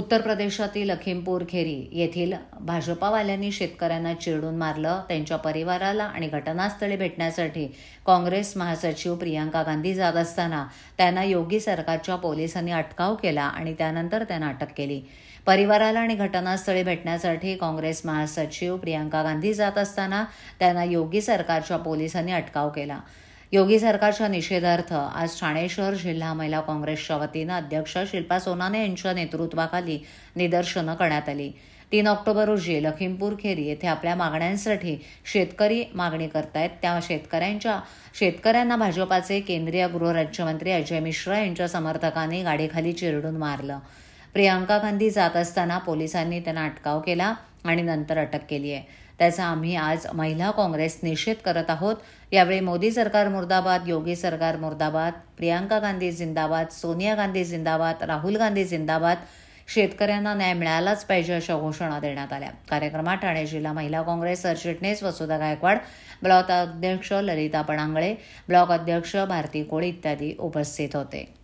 उत्तर प्रदेशातील लखीमपूर खेरी येथील भाजपावाल्यांनी शेतकऱ्यांना चिरडून मारलं त्यांच्या परिवाराला आणि घटनास्थळी भेटण्यासाठी काँग्रेस महासचिव प्रियंका गांधी जात असताना त्यांना योगी सरकारच्या पोलिसांनी अटकाव केला आणि त्यानंतर त्यांना अटक केली परिवाराला आणि घटनास्थळी भेटण्यासाठी काँग्रेस महासचिव प्रियंका गांधी जात असताना त्यांना योगी सरकारच्या पोलिसांनी अटकाव केला योगी सरकारच्या निषेधार्थ आज ठाणे शहर जिल्हा महिला काँग्रेसच्या वतीनं अध्यक्ष शिल्पा सोनाने यांच्या नेतृत्वाखाली निदर्शनं करण्यात आली तीन ऑक्टोबर रोजी लखीमपूर खेरी येथे आपल्या मागण्यांसाठी शेतकरी मागणी करतायत त्या शेतकऱ्यांच्या शेतकऱ्यांना भाजपाचे केंद्रीय गृहराज्यमंत्री अजय मिश्रा यांच्या समर्थकांनी गाडीखाली चिरडून मारलं प्रियांका गांधी जात असताना पोलिसांनी त्यांना अटकाव केला आणि नंतर अटक केली आहे त्याचा आम्ही आज महिला काँग्रेस निषेध करत आहोत यावेळी मोदी सरकार मुर्दाबाद योगी सरकार मुर्दाबाद प्रियांका गांधी जिंदाबाद सोनिया गांधी जिंदाबाद राहुल गांधी जिंदाबाद शेतकऱ्यांना न्याय मिळालाच पाहिजे अशा घोषणा देण्यात आल्या कार्यक्रमात ठाणे जिल्हा महिला काँग्रेस सरचिटणीस वसुधा गायकवाड ब्लॉक अध्यक्ष ललिता पणांगळे ब्लॉक अध्यक्ष भारती कोळी इत्यादी उपस्थित होते